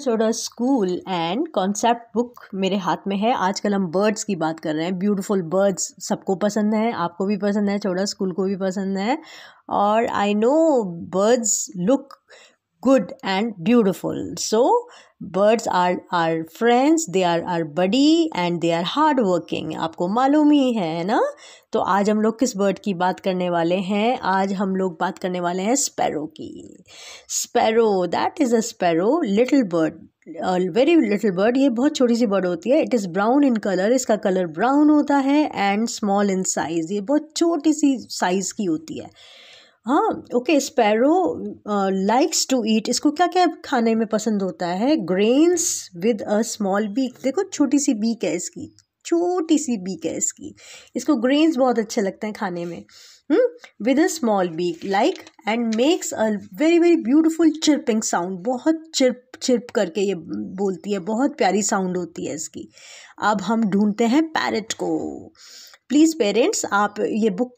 Soda school and concept book मेरे हाथ में है आजकल हम बर्ड्स की बात कर रहे हैं ब्यूटीफुल बर्ड्स सबको पसंद है आपको भी पसंद है छोटा स्कूल को भी पसंद है और I know birds look good and beautiful. So, birds are are friends they are are buddy and they are hard working आपको मालूम ही है ना तो आज हम लोग किस बर्ड की बात करने वाले हैं आज हम लोग बात करने वाले हैं स्पैरो की sparrow that is a sparrow little bird very little bird ये बहुत छोटी सी बर्ड होती है it is brown in colour इसका कलर ब्राउन होता है एंड स्मॉल इन साइज़ ये बहुत छोटी सी साइज़ की होती है हाँ okay sparrow likes to eat इसको क्या क्या खाने में पसंद होता है grains with a small beak देखो छोटी सी बीक है इसकी छोटी सी बीक है इसकी इसको ग्रेन्स बहुत अच्छे लगते हैं खाने में with a small beak like and makes a very very beautiful chirping sound बहुत चिरप चिरप करके ये बोलती है बहुत प्यारी साउंड होती है इसकी अब हम ढूंढते हैं पैरट को प्लीज़ पेरेंट्स आप ये बुक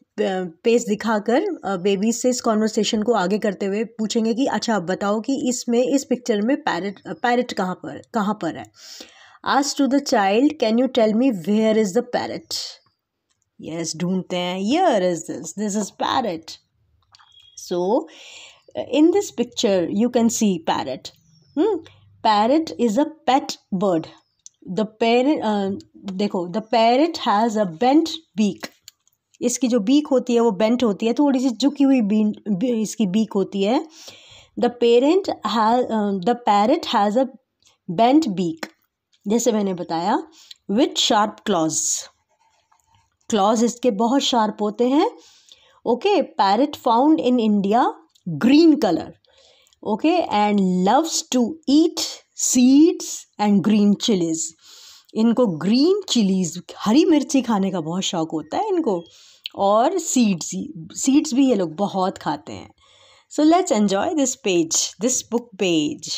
पेज दिखाकर बेबी से इस कॉन्वर्सेशन को आगे करते हुए पूछेंगे कि अच्छा आप बताओ कि इसमें इस पिक्चर में पैरट पैरट कहाँ पर कहाँ पर है आज to the child can you tell me where is the parrot yes ढूंढते हैं here is this this is parrot so in this picture you can see parrot parrot is a pet bird the parent देखो the parrot has a bent beak इसकी जो beak होती है वो bent होती है तो थोड़ी सी झुकी हुई बी, इसकी बीक होती है द पेरेंट है the parrot has a bent beak जैसे मैंने बताया विथ शार्प क्लॉज क्लॉज इसके बहुत शार्प होते हैं okay parrot found in India green colour okay and loves to eat seeds and green chillies इनको ग्रीन चिलीज़ हरी मिर्ची खाने का बहुत शौक होता है इनको और सीड्स सीड्स भी ये लोग बहुत खाते हैं so let's enjoy this page this book page